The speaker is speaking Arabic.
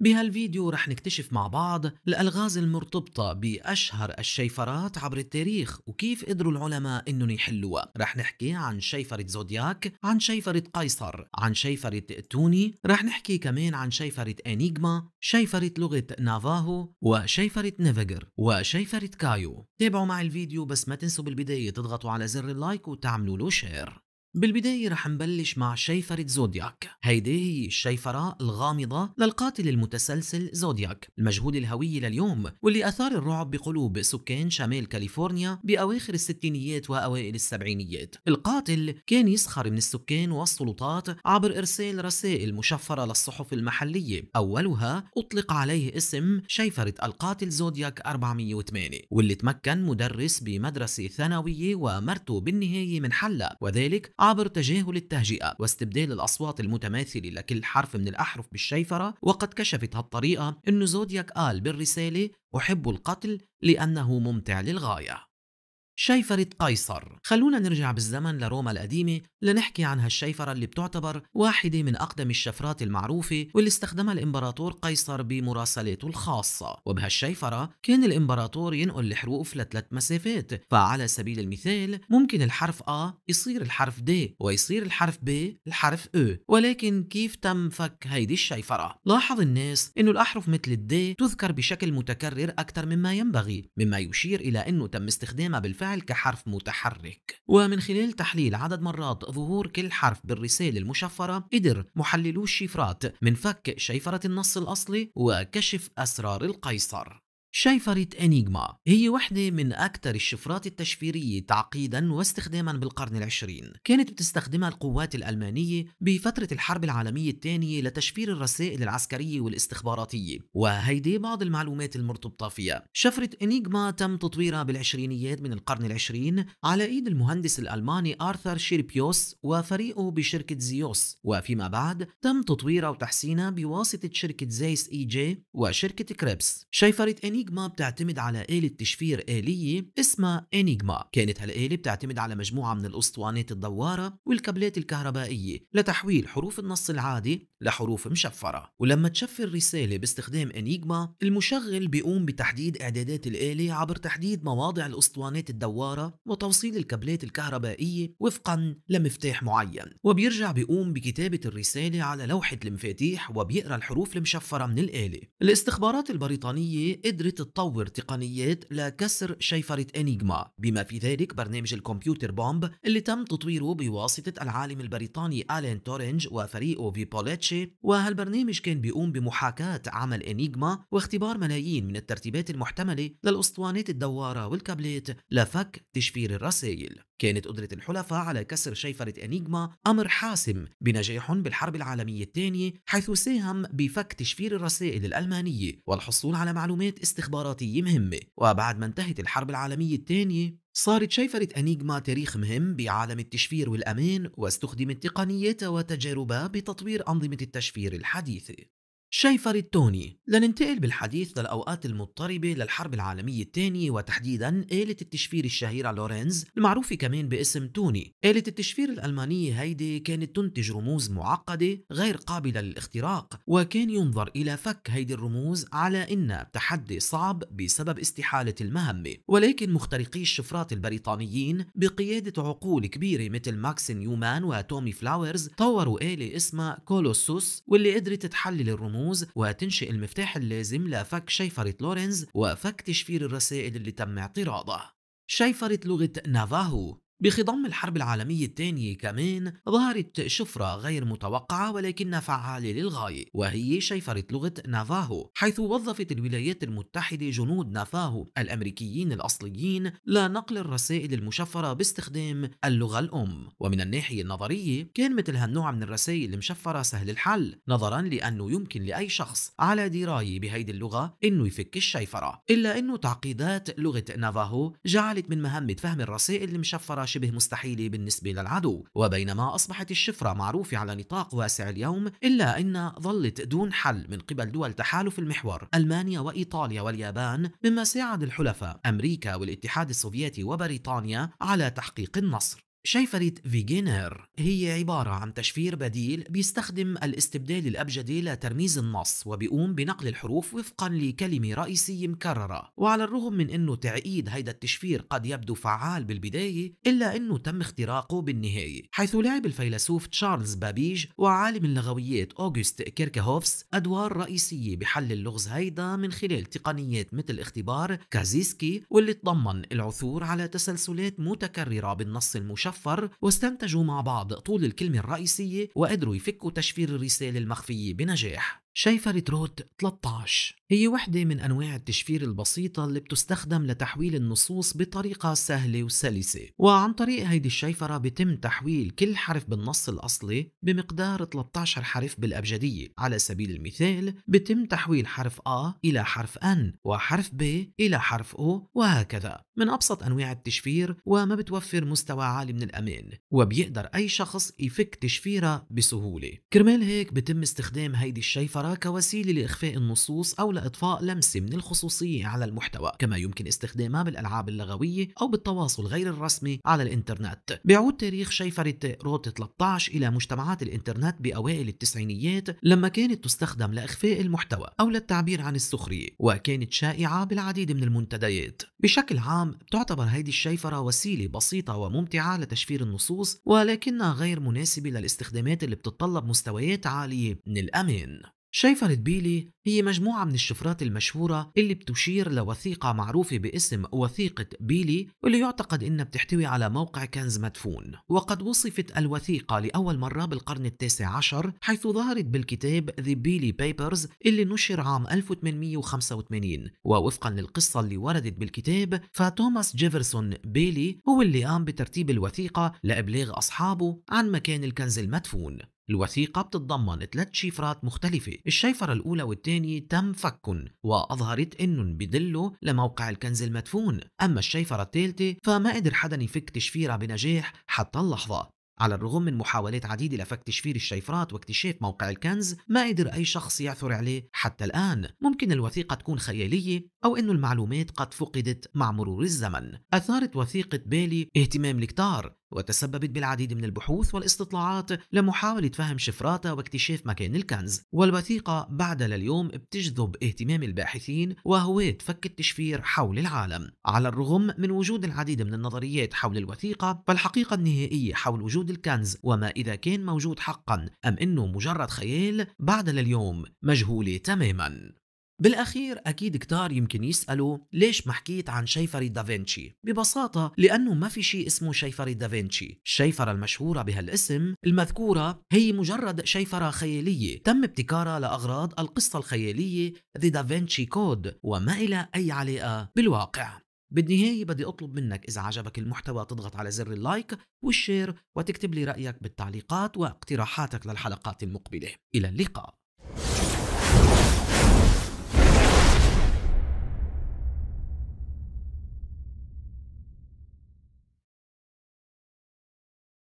بهالفيديو رح نكتشف مع بعض الألغاز المرتبطة بأشهر الشيفرات عبر التاريخ وكيف قدروا العلماء إنهم يحلوها رح نحكي عن شيفرة زودياك عن شيفرة قيصر عن شيفرة توني رح نحكي كمان عن شيفرة أنيغما شيفرة لغة نافاهو وشيفرة نيفجر وشيفرة كايو تابعوا مع الفيديو بس ما تنسوا بالبداية تضغطوا على زر اللايك وتعملوا له شير بالبداية رح نبلش مع شيفرة زودياك هيدي هي الشيفرة الغامضة للقاتل المتسلسل زودياك المجهول الهوية لليوم واللي أثار الرعب بقلوب سكان شمال كاليفورنيا بأواخر الستينيات وأوائل السبعينيات القاتل كان يسخر من السكان والسلطات عبر إرسال رسائل مشفرة للصحف المحلية أولها أطلق عليه اسم شيفرة القاتل زودياك 408 واللي تمكن مدرس بمدرسة ثانوية ومرته بالنهاية من حلة وذلك عبر تجاهل التهجئة واستبدال الأصوات المتماثلة لكل حرف من الأحرف بالشيفرة وقد كشفت هالطريقة أن زودياك قال بالرسالة أحب القتل لأنه ممتع للغاية شيفرة قيصر خلونا نرجع بالزمن لروما القديمة لنحكي عن هالشيفرة اللي بتعتبر واحدة من أقدم الشفرات المعروفة واللي استخدمها الإمبراطور قيصر بمراسلاته الخاصة وبهالشيفرة كان الإمبراطور ينقل الحروف لثلاث مسافات فعلى سبيل المثال ممكن الحرف أ يصير الحرف د ويصير الحرف ب الحرف أ e. ولكن كيف تم فك هيدي الشيفرة؟ لاحظ الناس أنه الأحرف مثل الد تذكر بشكل متكرر أكثر مما ينبغي مما يشير إلى أنه تم استخدامها بالفعل الفعل كحرف متحرك ومن خلال تحليل عدد مرات ظهور كل حرف بالرسالة المشفرة قدر محللو الشفرات من فك شيفرة النص الأصلي وكشف أسرار القيصر شيفرة أنيغما هي واحدة من أكثر الشفرات التشفيرية تعقيدا واستخداما بالقرن العشرين كانت بتستخدمها القوات الألمانية بفترة الحرب العالمية الثانية لتشفير الرسائل العسكرية والاستخباراتية وهيدي بعض المعلومات المرتبطة فيها شفرة أنيغما تم تطويرها بالعشرينيات من القرن العشرين على إيد المهندس الألماني آرثر شيربيوس وفريقه بشركة زيوس وفيما بعد تم تطويرها وتحسينها بواسطة شركة زيس إي جي وشركة كريبس شيفرة أنيغما إنيغما بتعتمد على آلة تشفير آلية اسمها إنيغما كانت هالآلة بتعتمد على مجموعة من الأسطوانات الدوارة والكابلات الكهربائية لتحويل حروف النص العادي لحروف مشفرة ولما تشفر الرسالة باستخدام انيجما المشغل بيقوم بتحديد اعدادات الآلة عبر تحديد مواضع الاسطوانات الدوارة وتوصيل الكابلات الكهربائية وفقا لمفتاح معين وبيرجع بيقوم بكتابة الرسالة على لوحة المفاتيح وبيقرأ الحروف المشفرة من الآلة الاستخبارات البريطانية قدرت تطور تقنيات لكسر شيفرة انيجما بما في ذلك برنامج الكمبيوتر بومب اللي تم تطويره بواسطة العالم البريطاني آلين تورنج وفريقه في بوليتش داتشي وهالبرنامج كان بيقوم بمحاكاة عمل إنيجما واختبار ملايين من الترتيبات المحتملة للأسطوانات الدوارة والكابلات لفك تشفير الرسائل كانت قدرة الحلفاء على كسر شيفرة إنيجما أمر حاسم بنجاح بالحرب العالمية الثانية حيث ساهم بفك تشفير الرسائل الألمانية والحصول على معلومات استخباراتية مهمة وبعد ما انتهت الحرب العالمية الثانية صارت شيفرة أنيجما تاريخ مهم بعالم التشفير والأمان واستخدمت تقنيات وتجاربها بتطوير أنظمة التشفير الحديثة شيفر التوني لننتقل بالحديث للأوقات المضطربة للحرب العالمية الثانية وتحديدا آلة التشفير الشهيرة لورينز المعروفة كمان باسم توني آلة التشفير الألمانية هيدي كانت تنتج رموز معقدة غير قابلة للاختراق وكان ينظر إلى فك هيدي الرموز على إن تحدي صعب بسبب استحالة المهمة ولكن مخترقي الشفرات البريطانيين بقيادة عقول كبيرة مثل ماكس نيومان وتومي فلاورز طوروا آلة اسمها كولوسوس واللي قدرت تحلل الرموز الرموز وتنشئ المفتاح اللازم لفك شيفرة لورنز وفك تشفير الرسائل اللي تم اعتراضه شيفرة لغة نافاهو بخضم الحرب العالمية الثانية كمان ظهرت شفرة غير متوقعة ولكن فعالة للغاية وهي شيفرة لغة نافاهو حيث وظفت الولايات المتحدة جنود نافاهو الأمريكيين الأصليين لنقل الرسائل المشفرة باستخدام اللغة الأم ومن الناحية النظرية كان مثل هالنوع من الرسائل المشفرة سهل الحل نظرا لأنه يمكن لأي شخص على دراية بهيدي اللغة أنه يفك الشيفرة إلا أنه تعقيدات لغة نافاهو جعلت من مهمة فهم الرسائل المشفرة شبه مستحيلة بالنسبة للعدو وبينما أصبحت الشفرة معروفة على نطاق واسع اليوم إلا أن ظلت دون حل من قبل دول تحالف المحور ألمانيا وإيطاليا واليابان مما ساعد الحلفاء أمريكا والاتحاد السوفيتي وبريطانيا على تحقيق النصر شيفرة فيجينر هي عبارة عن تشفير بديل بيستخدم الاستبدال الأبجدي لترميز النص وبيقوم بنقل الحروف وفقا لكلمة رئيسية مكررة وعلى الرغم من أنه تعقيد هيدا التشفير قد يبدو فعال بالبداية إلا أنه تم اختراقه بالنهاية حيث لعب الفيلسوف تشارلز بابيج وعالم اللغويات أوغست كيركهوفس أدوار رئيسية بحل اللغز هيدا من خلال تقنيات مثل اختبار كازيسكي واللي تضمن العثور على تسلسلات متكررة بالنص المشفر تحفر واستنتجوا مع بعض طول الكلمة الرئيسية وقدروا يفكوا تشفير الرسالة المخفية بنجاح شيفرة روت 13 هي وحدة من أنواع التشفير البسيطة اللي بتستخدم لتحويل النصوص بطريقة سهلة وسلسة وعن طريق هيدي الشيفرة بتم تحويل كل حرف بالنص الأصلي بمقدار 13 حرف بالأبجدية على سبيل المثال بتم تحويل حرف أ إلى حرف N وحرف B إلى حرف O وهكذا من أبسط أنواع التشفير وما بتوفر مستوى عالي من الأمان وبيقدر أي شخص يفك تشفيرها بسهولة كرمال هيك بتم استخدام هيدي الشيفرة كوسيلة لإخفاء النصوص أو لإضفاء لمسة من الخصوصية على المحتوى كما يمكن استخدامها بالألعاب اللغوية أو بالتواصل غير الرسمي على الإنترنت بيعود تاريخ شيفرة روت 13 إلى مجتمعات الإنترنت بأوائل التسعينيات لما كانت تستخدم لإخفاء المحتوى أو للتعبير عن السخرية وكانت شائعة بالعديد من المنتديات بشكل عام تعتبر هيدي الشيفرة وسيلة بسيطة وممتعة لتشفير النصوص ولكنها غير مناسبة للاستخدامات اللي بتتطلب مستويات عالية من الأمان شيفرة بيلي هي مجموعة من الشفرات المشهورة اللي بتشير لوثيقة معروفة باسم وثيقة بيلي واللي يعتقد إنها بتحتوي على موقع كنز مدفون وقد وصفت الوثيقة لأول مرة بالقرن التاسع عشر حيث ظهرت بالكتاب The Billy Papers اللي نشر عام 1885 ووفقا للقصة اللي وردت بالكتاب فتوماس جيفرسون بيلي هو اللي قام بترتيب الوثيقة لإبلاغ أصحابه عن مكان الكنز المدفون الوثيقة بتتضمن ثلاث شفرات مختلفة الشيفرة الأولى والثانية تم فكن وأظهرت أنهم بدلوا لموقع الكنز المدفون أما الشيفرة الثالثة فما قدر حدا يفك تشفيرها بنجاح حتى اللحظة على الرغم من محاولات عديدة لفك تشفير الشيفرات واكتشاف موقع الكنز ما قدر أي شخص يعثر عليه حتى الآن ممكن الوثيقة تكون خيالية أو أن المعلومات قد فقدت مع مرور الزمن أثارت وثيقة بالي اهتمام الكتار وتسببت بالعديد من البحوث والاستطلاعات لمحاولة فهم شفراتها واكتشاف مكان الكنز والوثيقة بعد لليوم بتجذب اهتمام الباحثين وهواة فك التشفير حول العالم على الرغم من وجود العديد من النظريات حول الوثيقة فالحقيقة النهائية حول وجود الكنز وما إذا كان موجود حقا أم أنه مجرد خيال بعد لليوم مجهولة تماما بالاخير اكيد كتار يمكن يسالوا ليش ما حكيت عن شيفري دافنشي ببساطه لانه ما في شيء اسمه شيفري دافنشي الشيفره المشهوره بهالاسم المذكوره هي مجرد شيفره خياليه تم ابتكارها لاغراض القصه الخياليه ذا دافنشي كود وما إلى اي علاقه بالواقع بالنهايه بدي اطلب منك اذا عجبك المحتوى تضغط على زر اللايك والشير وتكتب لي رايك بالتعليقات واقتراحاتك للحلقات المقبله الى اللقاء